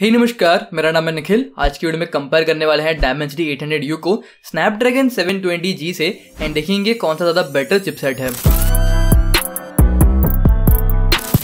हे नमस्कार मेरा नाम है निखिल आज की वीडियो में कंपेयर करने वाले हैं डायमेंसिटी यू को स्नैपड्रैगन जी से एंड देखेंगे कौन सा ज़्यादा बेटर चिपसेट है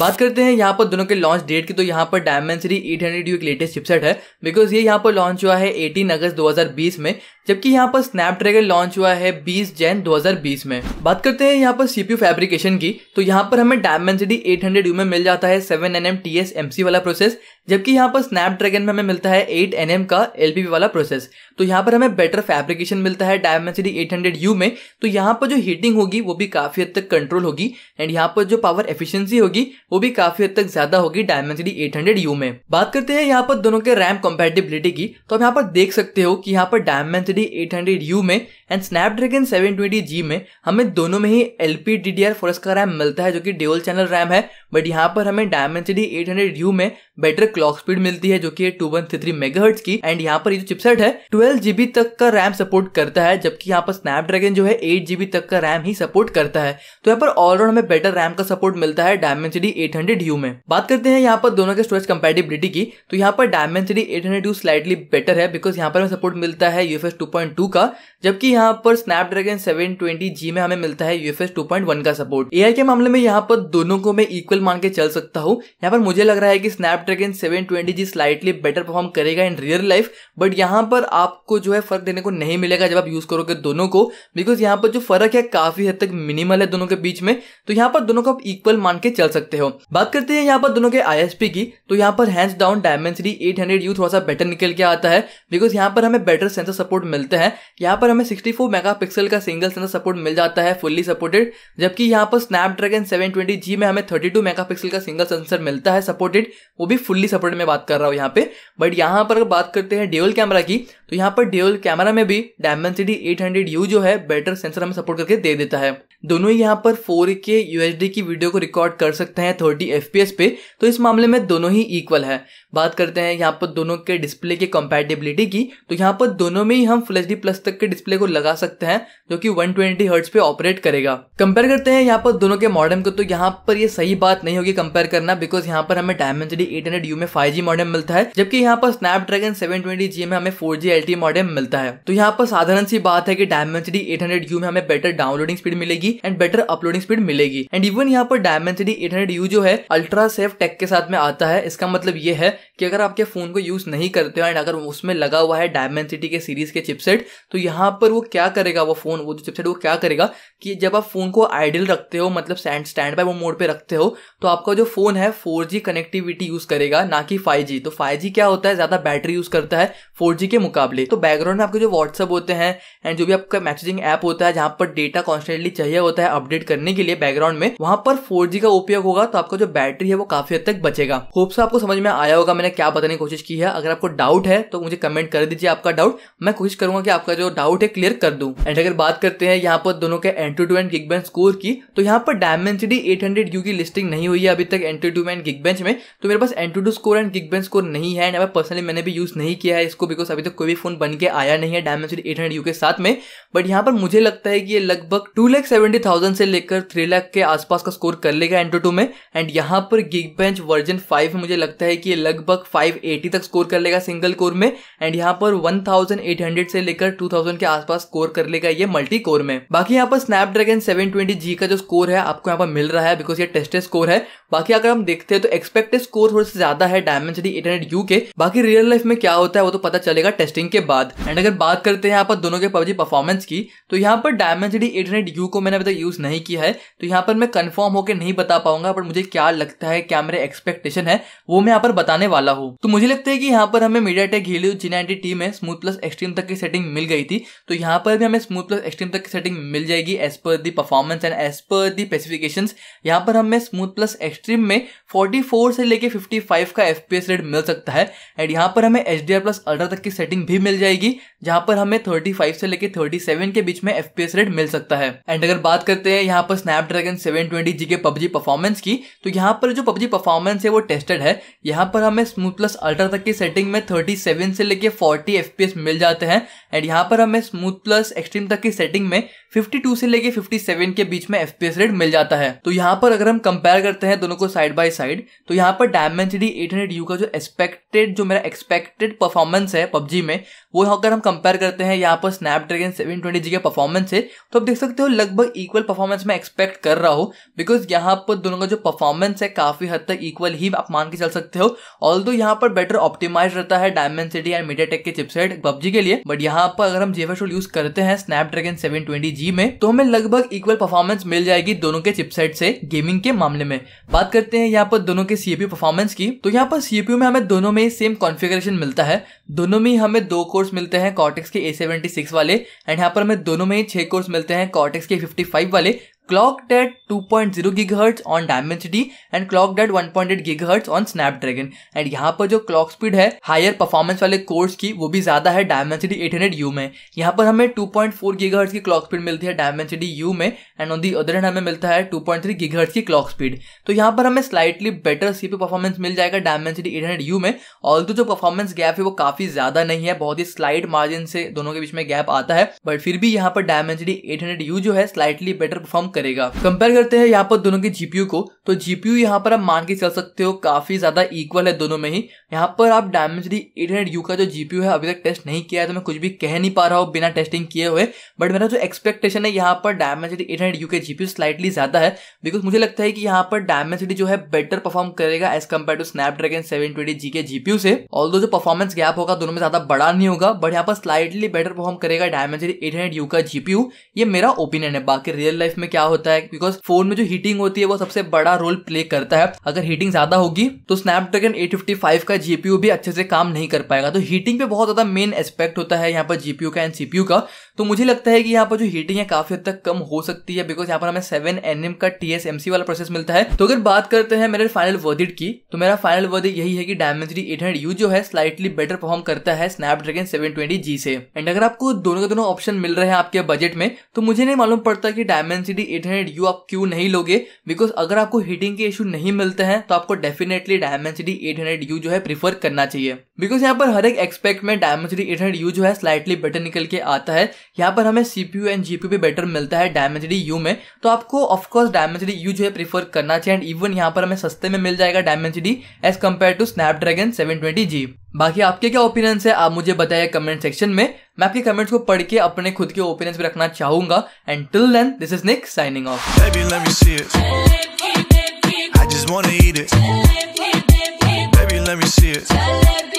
बात करते हैं यहाँ पर दोनों के लॉन्च डेट की तो यहाँ पर डायमेंसिटी यू एक लेटेस्ट चिपसेट है बिकॉज ये यहाँ पर लॉन्च हुआ है 18 अगस्त 2020 में जबकि यहाँ पर स्नैपड्रैगन लॉन्च हुआ है 20 जैन 2020 में बात करते हैं यहाँ पर सीपीयू फैब्रिकेशन की तो यहाँ पर हमें डायमेंसिटी 800 यू में मिल जाता है 7 N M T S M C वाला प्रोसेस जबकि यहाँ पर स्नैपड्रैगन में हमें मिलता है 8 एन का एल वाला प्रोसेस तो यहाँ पर हमें बेटर फैब्रिकेशन मिलता है डायमेंसिटी एट यू में तो यहाँ पर जो हीटिंग होगी वो भी काफ़ी हद तक कंट्रोल होगी एंड यहाँ पर जो पावर एफिशियंसी होगी वो भी काफ़ी हद तक ज़्यादा होगी डायमेंसिटी एट यू में बात करते हैं यहाँ पर दोनों के रैम कॉम्पेटिबिलिटी की तो आप यहाँ पर देख सकते हो कि यहाँ पर डायमेंसिटी Dimensity 800U में एंड Snapdragon 720G में हमें दोनों में ही L P D D R four का रैम मिलता है जो कि डेवल चैनल रैम है बट यहाँ पर हमें Dimensity 800U में बेटर क्लॉक स्पीड मिलती है जो कि टू वन थ्री मेगाहर्ट्ज की एंड यहाँ पर ये जो चिपसेट है ट्वेल्व जीबी तक का रैम सपोर्ट करता है जबकि यहाँ पर स्नैपड्रैगन जो है एट जीबी तक का रैम ही सपोर्ट करता है तो यहाँ पर ऑलराउंड हमें बेटर रैम का सपोर्ट मिलता है डायमेंसिटी एट हंड्रेड यू में बात करते हैं यहाँ पर दोनों के स्टोरेज कंपेटिबिलिटी की तो यहाँ पर Dimensity eight hundred U slightly better है बिकॉज यहाँ पर हमें सपोर्ट मिलता है यूएफएस टू पॉइंट टू का जबकि यहाँ पर स्नैपड्रैगन 720G में हमें मिलता है यूएफएस 2.1 का सपोर्ट एआई के मामले में यहाँ पर दोनों को मैं इक्वल मान के चल सकता हूँ यहाँ पर मुझे लग रहा है कि Snapdragon 720G slightly better perform करेगा इन रियल लाइफ बट यहाँ पर आपको जो है फर्क देने को नहीं मिलेगा जब आप यूज करोगे दोनों को बिकॉज यहाँ पर जो फर्क है काफी हद तक मिनिमल है दोनों के बीच में तो यहाँ पर दोनों को आप इक्वल मान के चल सकते हो बात करते हैं यहाँ पर दोनों के आई की तो यहाँ पर hands down Dimensity eight hundred थोड़ा सा बेटर निकल के आता है बिकॉज यहाँ पर हमें बेटर सेंसर सपोर्ट मिलते हैं यहाँ पर हमें 64 मेगापिक्सल का सिंगल सेंसर सपोर्ट मिल जाता है फुल्ली सपोर्टेड जबकि यहाँ पर स्नैपड्रैगन 720G में हमें 32 मेगापिक्सल का सिंगल सेंसर मिलता है सपोर्टेड वो भी फुल्ली सपोर्टेड में बात कर रहा हूँ यहाँ पे बट यहाँ पर अगर बात करते हैं ड्यूअल कैमरा की तो यहाँ पर ड्यूअल कैमरा में भी डायमेंसिटी 800U जो है बेटर सेंसर हमें सपोर्ट करके दे देता है दोनों ही यहाँ पर 4K UHD की वीडियो को रिकॉर्ड कर सकते हैं 30 FPS पे तो इस मामले में दोनों ही इक्वल है बात करते हैं यहाँ पर दोनों के डिस्प्ले के कंपेटेबिलिटी की तो यहाँ पर दोनों में ही हम फुल एच प्लस तक के डिस्प्ले को लगा सकते हैं जो कि 120 ट्वेंटी हर्ट्स पे ऑपरेट करेगा कंपेयर करते हैं यहाँ पर दोनों के मॉडेम को तो यहाँ पर ये सही बात नहीं होगी कंपेयर करना बिकॉज यहाँ पर हमें डायमेंसिटी हंड्रेड यू में जी मॉडम मिलता है जबकि यहाँ पर स्नैपड्रैगन जी में हमें एल टी मॉडम मिलता है तो यहाँ पर साधारण सी बात है कि डायमेंसिटी यू में हमें बेटर डाउनलोडिंग स्पीड मिलेगी एंड बेटर अपलोडिंग स्पीड मिलेगी एंड इवन यहाँ पर डायमेंसिटी यू जो है अल्ट्रा सेफ टेक के साथ में आता है इसका मतलब ये है कि अगर आपके फोन को यूज नहीं करते हो एंड अगर उसमें लगा हुआ है डायमेंसिटी के सीरीज के चिपसेट तो यहाँ पर वो क्या करेगा वो फोन वो जो चिपसेट वो क्या करेगा कि जब आप फोन को आइडल रखते हो मतलब स्टैंड स्टैंड बाय वो मोड पे रखते हो तो आपका जो फोन है 4G कनेक्टिविटी यूज करेगा ना कि 5G तो 5G क्या होता है ज्यादा बैटरी यूज करता है 4G के मुकाबले तो बैकग्राउंड में आपके जो व्हाट्सअप होते हैं एंड जो भी आपका मैसेजिंग ऐप होता है जहां पर डेटा कॉन्स्टेंटली चाहिए होता है अपडेट करने के लिए बैकग्राउंड में वहां पर फोर का उपयोग होगा तो आपका जो बैटरी है वो काफी हद तक बचेगा होप से आपको समझ में आया होगा मैंने क्या बताने की कोशिश की है अगर आपको डाउट है तो मुझे कमेंट कर दीजिए आपका डाउट मैं कोशिश करूंगा कि आपका जो डाउट आउट है क्लियर कर दू एंड अगर बात करते हैं यहाँ पर दोनों के AnTuTu and Geekbench score की तो यहाँ पर डायमेंसिटी एट हंड्रेड यू की लिस्टिंग नहीं हुई है अभी तक AnTuTu and Geekbench में तो मेरे पास AnTuTu score and Geekbench score नहीं है एंड पर्सनली मैंने भी यूज नहीं किया है इसको बिकॉज अभी तक कोई भी फोन बन के आया नहीं है डायमेंसिटी एट हंड्रेड यू के साथ में बट यहाँ पर मुझे लगता है कि ये लगभग टू लैख सेवेंटी थाउजेंड से लेकर थ्री लाख के आसपास का स्कोर कर लेगा एंट्री टू में एंड यहाँ पर गिग बेंच वर्जन फाइव मुझे लगता है कि ये लगभग फाइव एटी तक स्कोर कर लेगा सिंगल कोर में एंड यहाँ पर वन थाउजेंड एट हंड्रेड से लेकर टू थाउजेंड के आसपास स्कोर कर लेगा ये मल्टी कोर में बाकी यहाँ पर स्नैपड्रैगन 720G का जो स्कोर है आपको यहाँ पर मिल रहा है बिकॉज ये टेस्टेड स्कोर है बाकी अगर हम देखते हैं तो एक्सपेक्टेड स्कोर थोड़ा सा ज्यादा है डायमेंसिटी इंटरनेट यू के बाकी रियल लाइफ में क्या होता है वो तो पता चलेगा टेस्टिंग के बाद एंड अगर बात करते हैं यहाँ पर दोनों के पबजी परफॉर्मेंस की तो यहाँ पर डायमेंसिटी इंटरनेट यू को मैंने अभी तक यूज नहीं किया है तो यहाँ पर मैं कन्फर्म होकर नहीं बता पाऊंगा पर मुझे क्या लगता है क्या मेरे एक्सपेक्टेशन है वो मैं यहाँ पर बताने वाला हूँ तो मुझे लगता है कि यहाँ पर हमें MediaTek Helio G ninety T में स्मूथ प्लस एक्सट्रीम तक की सेटिंग मिल गई थी तो यहाँ पर भी हमें स्मूथ प्लस एक्सट्रीम तक की सेटिंग मिल जाएगी as per the performance and as per the specification यहाँ पर हमें स्मूथ प्लस एक्सट्रीम में 44 से लेके 55 का एफपीएस रेट मिल सकता है एंड यहाँ पर हमें एच प्लस अल्ट्रा तक की सेटिंग भी मिल जाएगी जहाँ पर हमें थर्टी से लेकर थर्टी के बीच में एफ रेट मिल सकता है एंड अगर बात करते हैं यहाँ पर स्नैपड्रैगन सेवन ट्वेंटी जी के पबजी परफॉर्मेंस की तो यहाँ पर जो पबजी परफॉर्मेंस है वो टेस्टेड है यहाँ पर हमें स्मूथ प्लस अल्ट्रा तक की सेटिंग में 37 से लेके 40 एफ मिल जाते हैं एंड यहाँ पर हमें स्मूथ प्लस एक्सट्रीम तक की सेटिंग में 52 से लेके 57 के बीच में एफ पी रेट मिल जाता है तो यहाँ पर अगर हम कंपेयर करते हैं दोनों को साइड बाय साइड तो यहाँ पर डायमेंसिटी यू का जो एक्सपेक्टेड जो मेरा एक्सपेक्टेड परफॉर्मेंस है पबजी में वो अगर हम कंपेयर करते हैं यहाँ पर स्नैपड्रैगन सेवन ट्वेंटी के परफॉर्मेंस है तो आप देख सकते हो लगभग इक्वल परफॉर्मेंस मैं एक्सपेक्ट कर रहा हूँ बिकॉज यहाँ पर दोनों का जो परफॉर्मेंस है काफी हद तक इक्वल ही आप मान के चल सकते हो ऑल दो यहाँ पर बेटर ऑप्टिमाइज रहता है डायमेंसिटी एंड मीडिया के चिपसेट पबजी के लिए बट यहाँ पर अगर हम जीवन पेट्रोल यूज करते हैं स्नैपड्रैगन 720G में तो हमें लगभग इक्वल परफॉर्मेंस मिल जाएगी दोनों के चिपसेट से गेमिंग के मामले में बात करते हैं यहाँ पर दोनों के सीएपीयू परफॉर्मेंस की तो यहाँ पर सीएपीयू में हमें दोनों में सेम कॉन्फ़िगरेशन मिलता है दोनों में हमें दो कोर्स मिलते हैं कॉटेक्स के ए वाले एंड यहाँ पर हमें दोनों में ही छह कोर्स मिलते हैं कॉटेक्स के फिफ्टी वाले clocked at 2.0 GHz on Dimensity and clocked at 1.8 GHz on Snapdragon and यहाँ पर जो क्लॉक स्पीड है हायर परफॉर्मेंस वाले कोर्स की वो भी ज़्यादा है Dimensity हंड्रेड यू में यहाँ पर हमें 2.4 GHz की क्लॉक स्पीड मिलती है Dimensity U में and on the other hand हमें मिलता है 2.3 GHz की क्लॉक स्पीड तो यहाँ पर हमें स्लाइटली बेटर सीपी परफॉर्मेंस मिल जाएगा Dimensity हंड्रेड यू में ऑल तो जो परफॉर्मेंस गैप है वो काफ़ी ज़्यादा नहीं है बहुत ही स्लाइट मार्जिन से दोनों के बीच में गैप आता है बट फिर भी यहाँ पर Dimensity 800 U जो है स्लाइटली बेटर परफॉर्म करेगा कंपेयर करते हैं यहाँ पर दोनों के जीपीयू को तो जीपीयू यहाँ पर आप मान के चल सकते हो काफी ज्यादा इक्वल है दोनों में ही यहाँ पर आप डायमेंसरी एट हंड्रेड यू का जो जीपीयू है अभी तक टेस्ट नहीं किया है तो मैं कुछ भी कह नहीं पा रहा हूँ बिना टेस्टिंग किए हुए बट मेरा जो एक्सपेक्टेशन है यहाँ पर डायमेंसरी एट हंड्रेड यू के जीपीयू स्लाइटली ज्यादा है बिकॉज मुझे लगता है कि यहाँ पर डायमेंसरी जो है बेटर परफॉर्म करेगा as compare to Snapdragon seven twenty G के जीपीयू से ऑल जो परफॉर्मेंस गैप होगा दोनों में ज्यादा बड़ा नहीं होगा बट यहाँ पर स्लाइटली बेटर परफॉर्म करेगा डायमेंसरी एट हंड्रेड यू का जीपीयू ये मेरा ओपिनियन है बाकी रियल लाइफ में क्या क्या होता है बिकॉज फोन में जो हीटिंग होती है वो सबसे बड़ा रोल प्ले करता है अगर हीटिंग ज्यादा होगी तो स्नैपड्रैगन 855 का जीपीयू भी अच्छे से काम नहीं कर पाएगा तो हीटिंग पे बहुत ज्यादा मेन एस्पेक्ट होता है यहाँ पर जीपीयू का एंड सीपीयू का तो मुझे लगता है कि यहाँ पर जो हीटिंग है काफी हद तक कम हो सकती है बिकॉज यहाँ पर हमें सेवन एन एम का टीएसएमसी वाला प्रोसेस मिलता है तो अगर बात करते हैं मेरे फाइनल वर्दिट की तो मेरा फाइनल वर्डिट यही है कि डायमेंसरी एट यू जो है स्लाइटली बेटर परफॉर्म करता है स्नैपड्रैगन सेवन जी से एंड अगर आपको दोनों के दोनों ऑप्शन मिल रहे हैं आपके बजट में तो मुझे नहीं मालूम पड़ता कि डायमेंसिटी एट हंड्रेड यू आप क्यों नहीं लोगे बिकॉज अगर आपको हीटिंग के इशू नहीं मिलते हैं तो आपको definitely Dimensity eight hundred U जो है प्रीफर करना चाहिए बिकॉज यहाँ पर हर एक एक्सपेक्ट में डायमेंसिटी एट हंड्रेड यू जो है स्लाइटली बेटर निकल के आता है यहाँ पर हमें सीपीयू एंड जीपीयू भी बेटर मिलता है डायमेंसिटी यू में तो आपको ऑफकोर्स डायमेंसिटी यू जो है प्रीफर करना चाहिए एंड इवन यहाँ पर हमें सस्ते में मिल जाएगा Dimensity as compare to Snapdragon seven twenty G बाकी आपके क्या ओपिनियंस है आप मुझे बताइए कमेंट सेक्शन में मैं आपके कमेंट्स को पढ़ के अपने खुद के ओपिनियंस भी रखना चाहूंगा and till then this is Nick signing off Baby, let me see it.